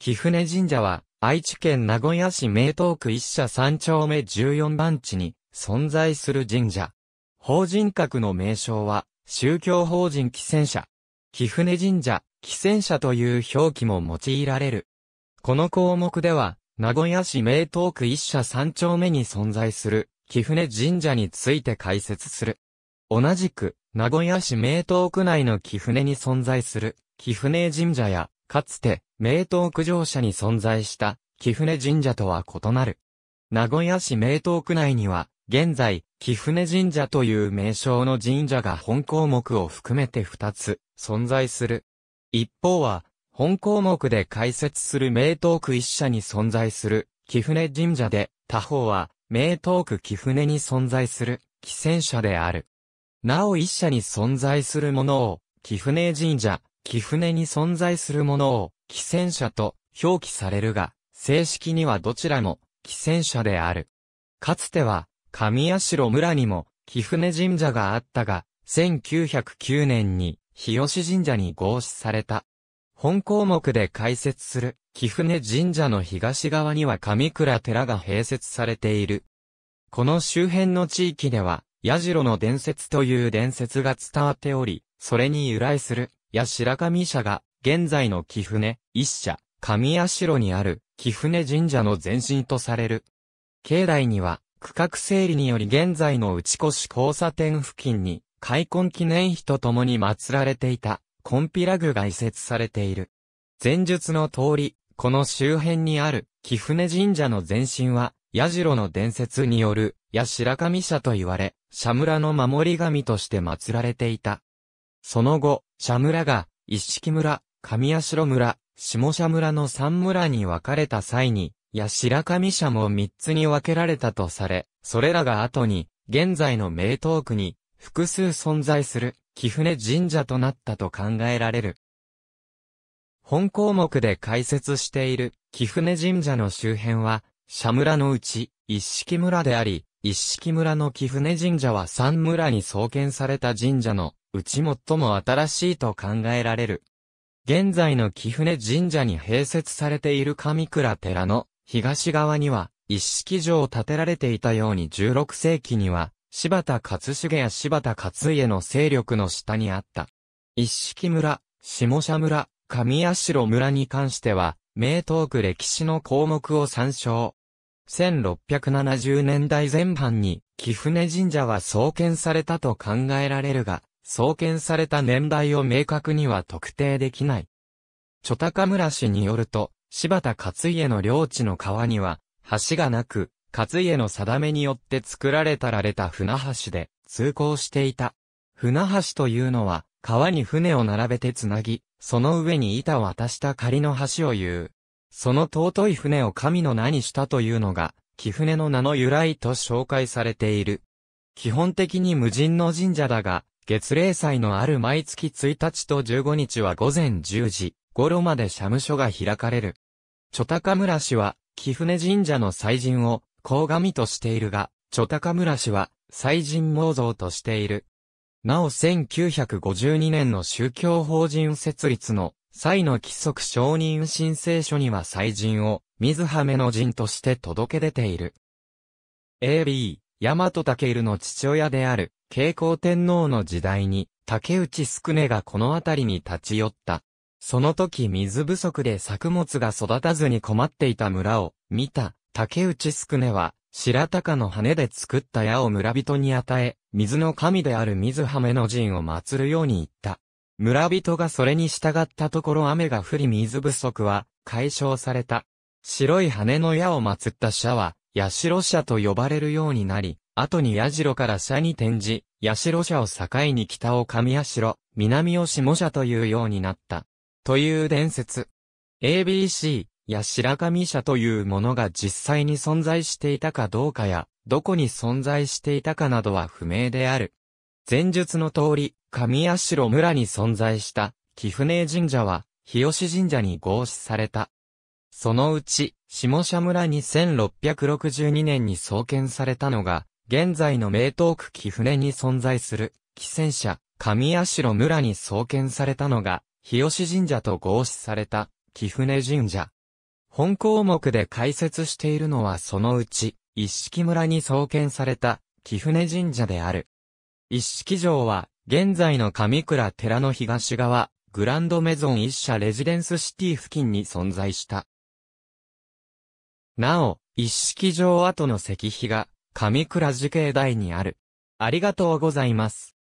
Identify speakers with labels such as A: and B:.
A: 貴船神社は、愛知県名古屋市名東区一社三丁目14番地に存在する神社。法人格の名称は、宗教法人寄船社。貴船神社、寄船社という表記も用いられる。この項目では、名古屋市名東区一社三丁目に存在する、貴船神社について解説する。同じく、名古屋市名東区内の貴船に存在する、貴船神社や、かつて、名東区城社に存在した、貴船神社とは異なる。名古屋市名東区内には、現在、貴船神社という名称の神社が本項目を含めて二つ、存在する。一方は、本項目で解説する名東区一社に存在する、貴船神社で、他方は、名東区貴船に存在する、貴船社である。なお一社に存在するものを、貴船神社、貴船に存在するものを、汽船者と表記されるが、正式にはどちらも汽船者である。かつては、上社村にも、貴船神社があったが、1909年に、日吉神社に合祀された。本項目で解説する、貴船神社の東側には上倉寺が併設されている。この周辺の地域では、矢代の伝説という伝説が伝わっており、それに由来する、矢白神社が現在の貴船、一社、神社にある貴船神社の前身とされる。境内には、区画整理により現在の内越交差点付近に、開墾記念碑と共に祀られていた、コンピラグが移設されている。前述の通り、この周辺にある、貴船神社の前身は、矢代の伝説による、矢白神社と言われ、社村の守り神として祀られていた。その後、社村が、一式村、上社村、下社村の三村に分かれた際に、や白上社も三つに分けられたとされ、それらが後に、現在の名東区に、複数存在する、貴船神社となったと考えられる。本項目で解説している、貴船神社の周辺は、社村のうち、一式村であり、一式村の貴船神社は三村に創建された神社の、うち最も新しいと考えられる。現在の貴船神社に併設されている神倉寺の東側には一式城を建てられていたように16世紀には柴田勝重や柴田勝家の勢力の下にあった。一式村、下社村、上社村に関しては、名東区歴史の項目を参照。1670年代前半に、貴船神社は創建されたと考えられるが、創建された年代を明確には特定できない。著高村氏によると、柴田勝家の領地の川には、橋がなく、勝家の定めによって作られたられた船橋で通行していた。船橋というのは、川に船を並べてつなぎ、その上に板を渡した仮の橋を言う。その尊い船を神の名にしたというのが、貴船の名の由来と紹介されている。基本的に無人の神社だが、月例祭のある毎月1日と15日は午前10時頃まで社務所が開かれる。チョタカ村氏は、貴船神社の祭神を、鴻神としているが、チョタカ村氏は、祭神妄像としている。なお1952年の宗教法人設立の、祭の規則承認申請書には祭神を、水はめの神として届け出ている。AB、大和武の父親である、慶光天皇の時代に、竹内宿根がこの辺りに立ち寄った。その時水不足で作物が育たずに困っていた村を、見た、竹内宿根は、白鷹の羽で作った矢を村人に与え、水の神である水羽の陣を祀るように言った。村人がそれに従ったところ雨が降り水不足は解消された。白い羽の矢を祀った社は社社と呼ばれるようになり、後に八代から社に転じ、八代社を境に北を上社、南を下社というようになった。という伝説。ABC、や白神社というものが実際に存在していたかどうかや、どこに存在していたかなどは不明である。前述の通り、上社村に存在した、貴船神社は、日吉神社に合祀された。そのうち、下社村に1662年に創建されたのが、現在の名東区木船に存在する、寄船社、上社村に創建されたのが、日吉神社と合祀された、木船神社。本項目で解説しているのはそのうち、一式村に創建された、木船神社である。一式城は、現在の上倉寺の東側、グランドメゾン一社レジデンスシティ付近に存在した。なお、一式場跡の石碑が、上倉樹境内にある。ありがとうございます。